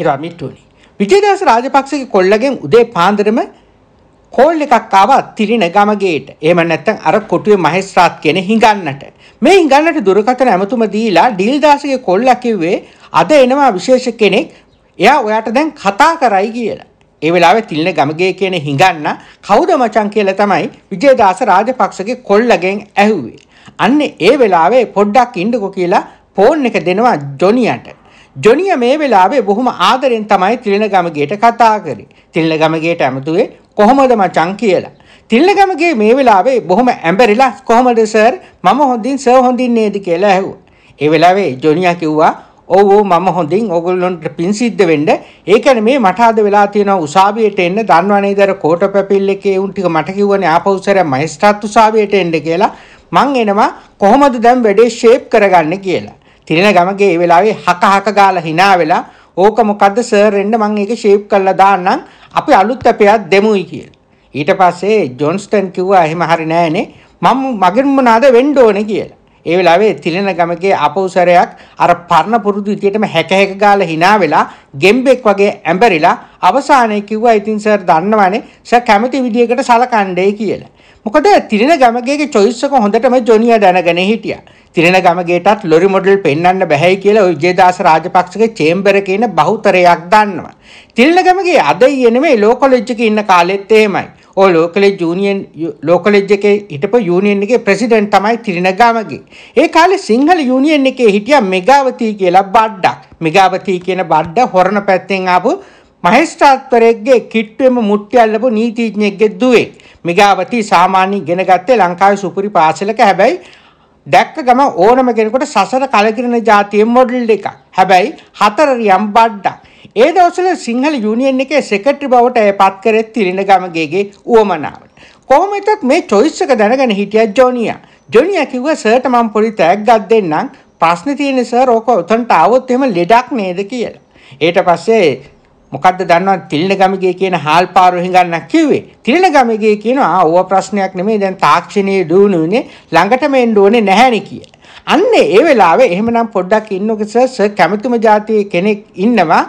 හිරමිට්ටුවනි. විජේදස රාජපක්ෂගේ කොල්ලගෙන් උදේ පාන්දරම කෝල් එකක් ආවා තිරින ගමගේට. එහෙම නැත්නම් අර කොටුවේ මහේස්ත්‍රාත් කියන හිඟන්නට. මේ හිඟන්නට දුරකථන ඇමතුම දීලා ඩීල්දාසගේ කොල්ලා කිව්වේ අද එනවා විශේෂ කෙනෙක්. එයා ඔයාට දැන් කතා කරයි කියලා. ඒ වෙලාවේ තිරින ගමගේ කියන හිඟන්න කවුද මචං කියලා තමයි විජේදාස රාජපක්ෂගේ කොල්ලගෙන් ඇහුවේ. අන්න ඒ වෙලාවේ පොඩ්ඩක් ඉන්නකෝ කියලා ෆෝන් එක දෙනවා ජොනියට. ජොනිය මේ වෙලාවේ බොහොම ආදරෙන් තමයි තිලනගමගේට කතා කරේ. තිලනගමගේට ඇමතුවේ කොහොමද මචං කියලා. තිලනගමගේ මේ වෙලාවේ බොහොම ඇඹරිලා කොහොමද සර් මම හොඳින් සර් හොඳින් නේද කියලා ඇහුවා. ඒ වෙලාවේ ජොනියා කිව්වා ඔව් ඔව් මම හොඳින් ඕගොල්ලොන්ට පින් සිද්ධ වෙන්න. ඒකනේ මේ මට අද වෙලා තියෙනවා උසාවියට එන්න දන්වනේ දර කෝට පැපිල් එකේ උන් ටික මට කිව්වනේ ආපෞසරය මහේස්ත්‍රාත් උසාවියට එන්න කියලා. මං එනවා කොහොමද දැන් වැඩේ ෂේප් කරගන්න කියලා. තිරෙන ගමගේ ඒ වෙලාවේ හක හක ගාලා hina වෙලා ඕක මොකද්ද සර් එන්න මම ඒක ෂේප් කරලා දාන්නම් අපි අලුත් අපයක් දෙමුයි කියලා. ඊට පස්සේ ජොන්ස්ටන් කිව්වා එහෙම හරි නෑනේ මම මගෙන්ම නාද වෙන්න ඕනේ කියලා. ඒ වෙලාවේ තිලෙන ගමගේ අපෞසරයක් අර පරණ පුරුදු විදියටම හැක හැක ගාලා hina වෙලා ගෙම්බෙක් වගේ ඇඹරිලා අවසානයේ කිව්වා ඉතින් සර් දන්නවනේ සර් කැමති විදියකට සලකන්නේ කියලා. මොකද තිරෙන ගමගේ choice එක හොඳටම ජොනියා දැනගෙන හිටියා. තිරෙන ගමගේටත් ලොරි මොඩල් පෙන්වන්න බැහැයි කියලා විජේදාස රාජපක්ෂගේ චේම්බර් එකේ ඉන්න බහුතරයක් දන්නවා. තිරෙන ගමගේ අද ඊයේ නෙමෙයි ලෝ කොලෙජ් එකේ ඉන්න කාලෙත් එහෙමයි. ඕ ලෝකලෙජ් ජූනියන් ලෝකලෙජ් එකේ හිටපු යූනියන් එකේ ප්‍රෙසිඩන්ට් තමයි තිරෙන ගමගේ. ඒ කාලේ සිංහල යූනියන් එකේ හිටියා මෙගාවතී කියලා බඩඩක්. මෙගාවතී කියන බඩඩ හොරණ පැත්තෙන් ආපු මහේස්ත්‍රාත්වරයෙක්ගේ කිට්ටුවෙම මුට්ටි අල්ලපු නීතිඥයෙක්ගේ දුවේ. මෙගාවතී සාමාන්‍ය ඉගෙන ගත්තේ ලංකාවේ සුපිරි පාසලක හැබැයි දැක්ක ගම ඕනම කෙනෙකුට සසර කලකිරෙන જાතියේ මොඩල් එකක්. හැබැයි හතරරියම් බඩක්. ඒ දවස්වල සිංහල යුනියන් එකේ සෙක්‍රටරි බවට එයපත් කරේ තිරින ගමගේගේ උවමනාවට. කොහොම හිතත් මේ choice එක දැනගෙන හිටියා ජොනියා. ජොනියා කිව්වා සර්ට මම පොඩි තෑග්ගක් දෙන්නම්. ප්‍රශ්නේ තියෙන්නේ සර් ඕක උතන්ට આવොත් එහෙම ලෙඩක් නේද කියලා. ඊට පස්සේ මොකද්ද දන්නවද තිලිනගමගේ කියන හාල්පාරු හිඟන්නක් කිව්වේ තිලිනගමගේ කියනවා ඕව ප්‍රශ්නයක් නෙමෙයි දැන් තාක්ෂණයේ දුණුනේ ළඟටම එන්න ඕනේ නැහැනේ කියලා අන්න ඒ වෙලාවේ එහෙමනම් පොඩ්ඩක් ඉන්නක සර් කැමතුම જાතියේ කෙනෙක් ඉන්නවා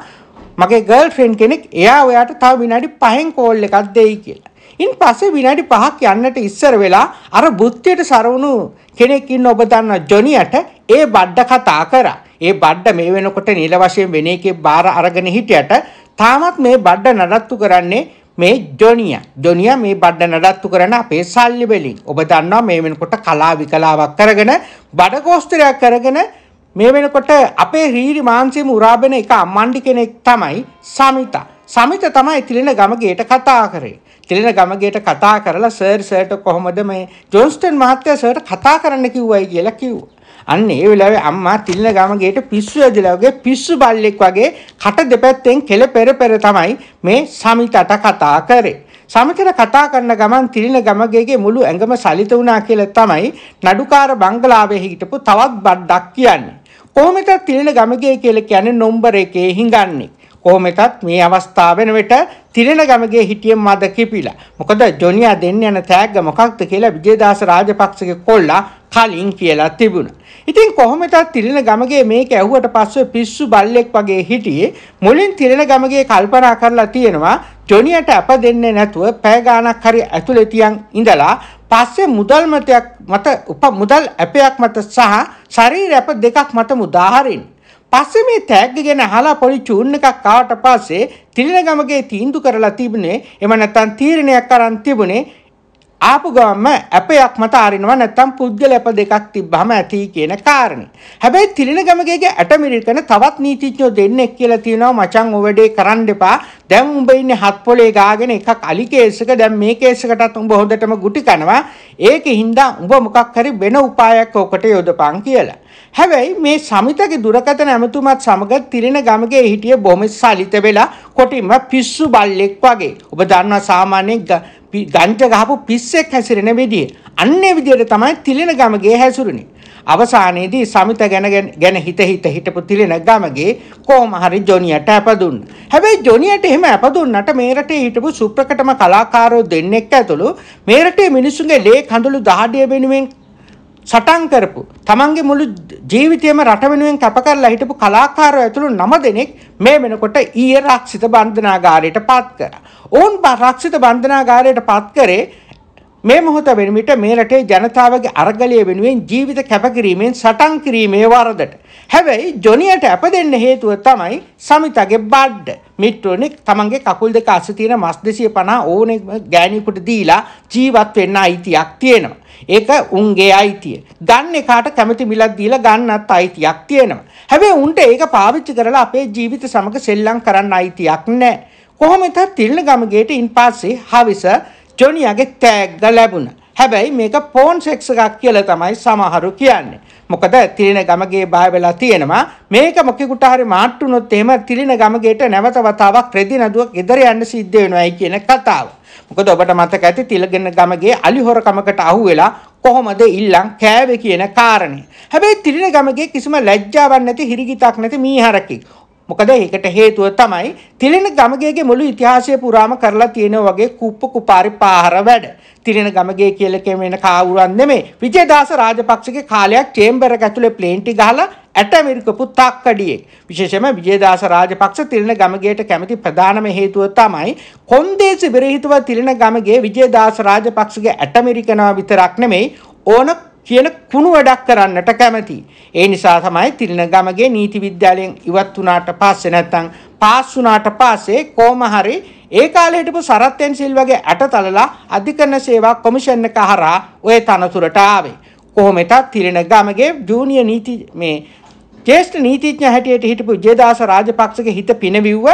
මගේ ගර්ල් ෆ්‍රෙන්ඩ් කෙනෙක් එයා ඔයාට තව විනාඩි 5න් කෝල් එකක් දෙයි කියලා. ඉන් පස්සේ විනාඩි 5ක් යන්නට ඉස්සර වෙලා අර බුද්ධියට සරවුණු කෙනෙක් ඉන්න ඔබ දන්න ජොනියට ඒ බඩ කතා කරා. ඒ බඩ මේ වෙනකොට නිල වශයෙන් වෙන එකේ බාර අරගෙන හිටියට තාමත් මේ බඩ නඩත්තු කරන්නේ මේ ජොනිය ජොනිය මේ බඩ නඩත්තු කරන අපේ සල්ලි බෙලින් ඔබ දන්නවා මේ වෙනකොට කලා විකලාවක් කරගෙන බඩ කෝස්තරයක් කරගෙන මේ වෙනකොට අපේ රීරි මාංශයේ මුරාබෙන එක අම්මණ්ඩි කෙනෙක් තමයි සමිතා සමිත තමයි තිලෙන ගමගේට කතා කරේ. තිලෙන ගමගේට කතා කරලා සර් සර්ට කොහොමද මේ ජොන්ස්ටන් මහත්තයා සර්ට කතා කරන්න කිව්වයි කියලා කිව්වා. අන්න ඒ වෙලාවේ අම්මා තිල්න ගමගේට පිස්සු ඇදලා වගේ පිස්සු බල්ලෙක් වගේ කට දෙපැත්තෙන් කෙල පෙර පෙර තමයි මේ සමිතට කතා කරේ. සමතර කතා කරන ගමන් තිරින ගමගේගේ මුළු ඇඟම සලිත වුණා කියලා තමයි නඩුකාර බංගලාවේ හිටපු තවත් බඩක් කියන්නේ. කොහොමද තිරින ගමගේ කියලා කියන්නේ නම්බර එකේ හිඟන්නේ. කොහොම වෙතත් මේ අවස්ථාව වෙන විට තිරණ ගමගේ හිටිය මද කිපිලා. මොකද ජොනියා දෙන්න යන තෑග්ග මොකක්ද කියලා විජේදාස රාජපක්ෂගේ කොල්ලා කලින් කියලා තිබුණා. ඉතින් කොහොමදත් තිරණ ගමගේ මේක ඇහුවට පස්සේ පිස්සු බල්ලෙක් වගේ හිටියේ මුලින් තිරණ ගමගේ කල්පනා කරලා තියෙනවා ජොනියට අප දෙන්නේ නැතුව පැය ගාණක් හරි ඇතුලේ තියන් ඉඳලා පස්සේ මුදල් මතයක් මත උප මුදල් ඇපයක් මත සහ ශරීර ඇප දෙකක් මත මුදාහරින්න. පස්සේ මේ තෑග්ග ගැන අහලා පොඩි චූන් එකක් ආවට පස්සේ තිලිනගමගේ තීන්දුව කරලා තිබුණේ එම නැත්තම් තීරණයක් අරන් තිබුණේ ආපු ගමම ඇපයක් මත අරිනවා නැත්තම් පුද්ගල ඇප දෙකක් තිබ්බහම ඇති කියන කාරණේ. හැබැයි තිලිනගමගේ ඇටමිරිකන තවත් නීතිඥයෝ දෙන්නෙක් කියලා තියෙනවා මචං ඔය වැඩේ කරන්න එපා. දැන් උඹ ඉන්නේ හත් පොලේ ගාගෙන එකක් අලි කේස් එක දැන් මේ කේස් එකටත් උඹ හොඳටම ගුටි කනවා. ඒකෙන් හින්දා උඹ මොකක් හරි වෙන උපායක් ඔකට යොදපන් කියලා. හැබැයි මේ සමිතගේ දුරකථන ඇමතුමත් සමග තිරෙන ගමගේ හිටිය බොහොම සලිත වෙලා කොටින්ම පිස්සු බල්ලෙක් වගේ. ඔබ දන්නවා සාමාන්‍යයෙන් ගංජ ගහපු පිස්සෙක් හැසිරෙන විදිය. අන්නේ විදියට තමයි තිලෙන ගමගේ හැසිරුනේ. අවසානයේදී සමිත ගැන ගැන හිත හිත හිටපු තිලෙන ගමගේ කොහොම හරි ජොනියට ඇපදුන්න. හැබැයි ජොනියට එහෙම ඇපදුන්නට මේ රටේ හිටපු සුප්‍රකටම කලාකාරෝ දෙන්නෙක් ඇතුළු මේ රටේ මිනිසුන්ගේ ලේ කඳුළු දහඩිය වෙනුවෙන් සටන් කරපු තමන්ගේ මුළු ජීවිතයම රට වෙනුවෙන් කැප කරලා හිටපු කලාකාරයෝ ඇතුළු 9 දෙනෙක් මේ වෙනකොට ඊයේ රක්ෂිත බන්ධනාගාරයට පත් කරා. ඔවුන් රක්ෂිත බන්ධනාගාරයට පත් කරේ මේ මොහොත වෙනමිට මේ රටේ ජනතාවගේ අරගලය වෙනුවෙන් ජීවිත කැපකිරීමෙන් සටන් කිරීමේ වරදට. හැබැයි ජොනියට ඇප දෙන්න හේතුව තමයි සමිතගේ බඩ්ඩ. මිට්‍රොනික් තමන්ගේ කකුල් දෙක අස තියෙන මස් 250 ඕනෙ ගෑණියෙකුට දීලා ජීවත් වෙන්න අයිතියක් තියෙනවා. ඒක උන්ගේ අයිතිය. ගන්න එකාට කැමති මිලක් දීලා ගන්නත් අයිතියක් තියෙනවා. හැබැයි උන්ට ඒක පාවිච්චි කරලා අපේ ජීවිත සමග සෙල්ලම් කරන්න අයිතියක් නැහැ. කොහොම වෙතත් තිල්නගමගේට ඉන්පස්සේ හවිස ජොනියාගේ තෑග්ග ලැබුණා. හැබැයි මේක පෝන් සෙක්ස් එකක් කියලා තමයි සමහරු කියන්නේ. මොකද තිලින ගමගේ බය වෙලා තියෙනවා. මේක මොකෙකුට හරි මාට්ටුනොත් එහෙම තිලින ගමගේට නැවත වතාවක් රෙදි නඩුවක් ගෙදර යන්න සිද්ධ වෙනවායි කියන කතාව. මොකද ඔබට මතක ඇති තිලගෙන ගමගේ අලිහොරකමකට අහුවෙලා කොහොමද ඉල්ලන් කෑවේ කියන කාරණේ. හැබැයි තිලින ගමගේ කිසිම ලැජ්ජාවක් නැති හිරිගිතක් නැති මීහරකෙක්. මොකද ඒකට හේතුව තමයි තිලෙන ගමගේගේ මුළු ඉතිහාසය පුරාම කරලා තියෙන වගේ කුප්ප කුපාරි පාහර වැඩ. තිලෙන ගමගේ කියලා කෙමෙන කාවුරන් නෙමේ. විජේදාස රාජපක්ෂගේ කාලයක් චේම්බර් එක ඇතුලේ ප්ලේන්ටි ගහලා ඇට මිරිකපු තාක්කඩියෙක්. විශේෂයෙන්ම විජේදාස රාජපක්ෂ තිලෙන ගමගේට කැමති ප්‍රධානම හේතුව තමයි කොන්දේසි විරහිතව තිලෙන ගමගේ විජේදාස රාජපක්ෂගේ ඇට මිරිකනවා විතරක් නෙමෙයි ඕන කියන කුණු වැඩක් කරන්නට කැමති. ඒ නිසා තමයි තිරිනගමගේ නීති විද්‍යාලයෙන් ඉවත් වුණාට පස්සේ නැත්තම් පාස් වුණාට පස්සේ කොහොම හරි ඒ කාලේ හිටපු සරත් එන්සිල් වගේ ඇටතලලා අධිකරණ සේවා කොමිෂන් එක හරහා ওই තනතුරට ආවේ. කොහොම හිටත් තිරිනගමගේ ජූනියර් නීති මේ ජ්‍යෙෂ්ඨ නීතිඥ හැටියට හිටපු ජේදාස රාජපක්ෂගේ හිත පිනවිව්ව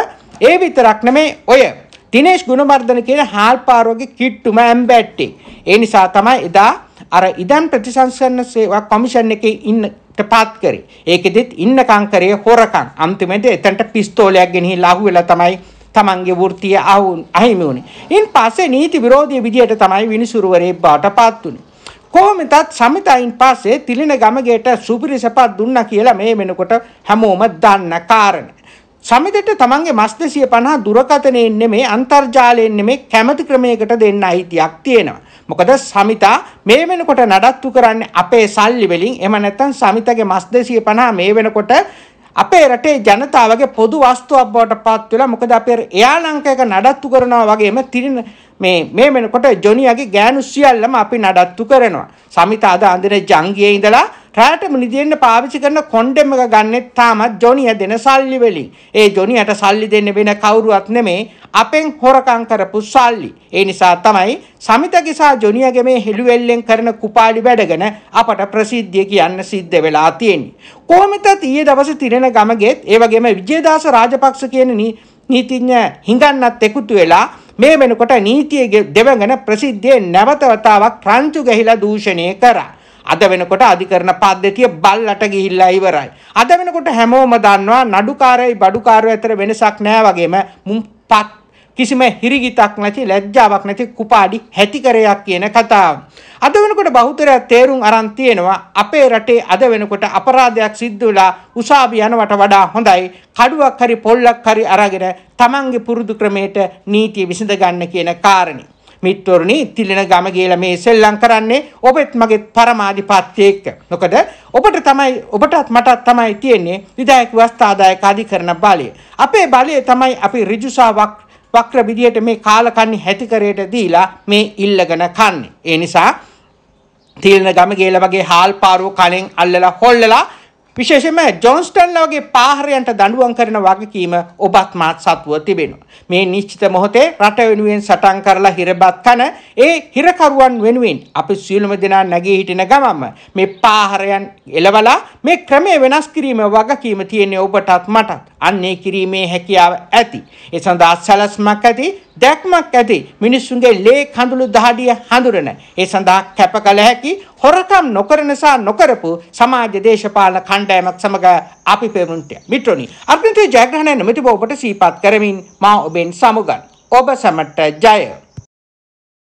ඒ විතරක් නෙමේ ඔය දිනේෂ් ගුණවර්ධන කියන හාල්පාරුවගේ කිට්ටුම ඇම්බැට්ටේ. ඒ නිසා තමයි එදා අර ඉදන් ප්‍රතිසංස්කරණ සේවා කොමිෂන් එකේ ඉන්න පාත් කරේ. ඒකෙදිත් ඉන්නකම් කරේ හොරකම්. අන්තිමට එතනට පිස්තෝලයක් ගෙනහිලා අහුවෙලා තමයි තමන්ගේ වෘත්තිය අහිමි වුණේ. ඉන් පස්සේ නීති විරෝධී විදියට තමයි විනිසුරුවරේ බවට පත් වුණේ. කොහොමදත් සමිතයින් පස්සේ තිලින ගමගේට සුපිරි සපත් දුන්නා කියලා මේ වෙනකොට හැමෝම දන්න කාරණා. සමිතට තමන්ගේ මස් දෙසිය පණහා දුරකථනයෙන් නෙමේ අන්තර්ජාලයෙන් නෙමේ කැමති ක්‍රමයකට දෙන්න අයිතියක් තියෙනවා. මොකද සමිතා මේ වෙනකොට නඩත්තු කරන්නේ අපේ සල්ලි වලින්. එහෙම නැත්නම් සමිතගේ මස් දෙසිය පණහා මේ වෙනකොට අපේ රටේ ජනතාවගේ පොදු වස්තුවක් බවට පත් වෙලා මොකද අපේ එයාලංකයක නඩත්තු කරනවා වගේම තිරින මේ මේ වෙනකොට ජොනියාගේ ගෑනු සියල්ලම අපි නඩත්තු කරනවා. සමිතා අද අඳින ජංගියේ ඉඳලා රෑට මිනිදෙන්න පාවිච්චි කරන කොන්ඩෙම් එක ගන්නෙත් තාමත් ජොනිය දෙන සල්ලි වලින්. ඒ ජොනියට සල්ලි දෙන්න වෙන කවුරුවත් නෙමේ අපෙන් හොරකම් කරපු සල්ලි. ඒ නිසා තමයි සමිතගේ සහ ජොනියගේ මේ හෙළුවෙල්ලෙන් කරන කුපාඩි වැඩගෙන අපට ප්‍රසිද්ධිය කියන්න සිද්ධ වෙලා තියෙන්නේ. කොහොමද ඊයේ දවසේ තිරෙන ගමගෙත් ඒ වගේම විජේදාස රාජපක්ෂ කියන නීතිඥ හිඟන්නත් එකතු වෙලා මේ වෙනකොට නීතියේ දෙවඟන ප්‍රසිද්ධියේ නැවත වතාවක් රංචු ගහිලා දූෂණය කරා. අද වෙනකොට අධිකරණ පද්ධතිය බල්ලට ගිහිල්ලා ඉවරයි. අද වෙනකොට හැමෝම දන්නවා නඩුකාරයි බඩුකාරයෝ අතර වෙනසක් නෑ වගේම මුම්පත් කිසිම හිරිගිතක් නැති ලැජ්ජාවක් නැති කුපාඩි හැතිකරයක් කියන කතාව. අද වෙනකොට බහුතරයක් තේරුම් අරන් තියෙනවා අපේ රටේ අද වෙනකොට අපරාධයක් සිද්ධ වෙලා උසාවි යනවට වඩා හොඳයි කඩුවක් හරි පොල්ලක් හරි අරගෙන Tamange පුරුදු ක්‍රමයට නීතිය විසඳ ගන්න කියන කාරණේ. මිත්වරුනි ඉතිලෙන ගම කියලා මේ සෙල්ලම් කරන්නේ ඔබෙත් මගේත් පරමාධිපත්‍ය එක්ක. මොකද ඔබට තමයි ඔබටත් මටත් තමයි තියෙන්නේ විධායක වස්තාදායක අධිකරණ බලය. අපේ බලය තමයි අපි ඍජුසාවක් වක්‍ර විදියට මේ කාලකන්ණි හැතිකරයට දීලා මේ ඉල්ලගෙන කන්නේ. ඒ නිසා තීලන ගම කියලා වගේ හාල් පාරුව කණෙන් අල්ලලා හොල්ලලා විශේෂයෙන්ම ජොන්ස්ටන්ලාගේ පාහරයන්ට දඬුවම් කරන වගකීම ඔබත් මාත් සතුව තිබෙනවා. මේ නිශ්චිත මොහොතේ රට වෙනුවෙන් සටන් කරලා හිරබත් කන ඒ හිරකරුවන් වෙනුවෙන් අපි සියලුම දෙනා නැගී හිටින ගමම මේ පාහරයන් එලවලා මේ ක්‍රමය වෙනස් කිරීම වගකීම තියෙන්නේ ඔබටත් මටත්. අන්නේ කිරීමේ හැකියාව ඇති. ඒ සඳහා සැලැස්මක් ඇති, දැක්මක් ඇති. මිනිසුන්ගේ ලේ කඳුළු දහඩිය හඳුරන. ඒ සඳහා කැප කළ හැකි හොරකම් නොකරන සහ නොකරපු සමාජ දේශපාලන කණ්ඩායමක් සමග අපි පෙමුන්ට. මිත්‍රනි, අභ්‍යන්තර ජයග්‍රහණය නොමැතිව ඔබට සීපත් කරමින් මා ඔබෙන් සමුගන්. ඔබ සමට ජය.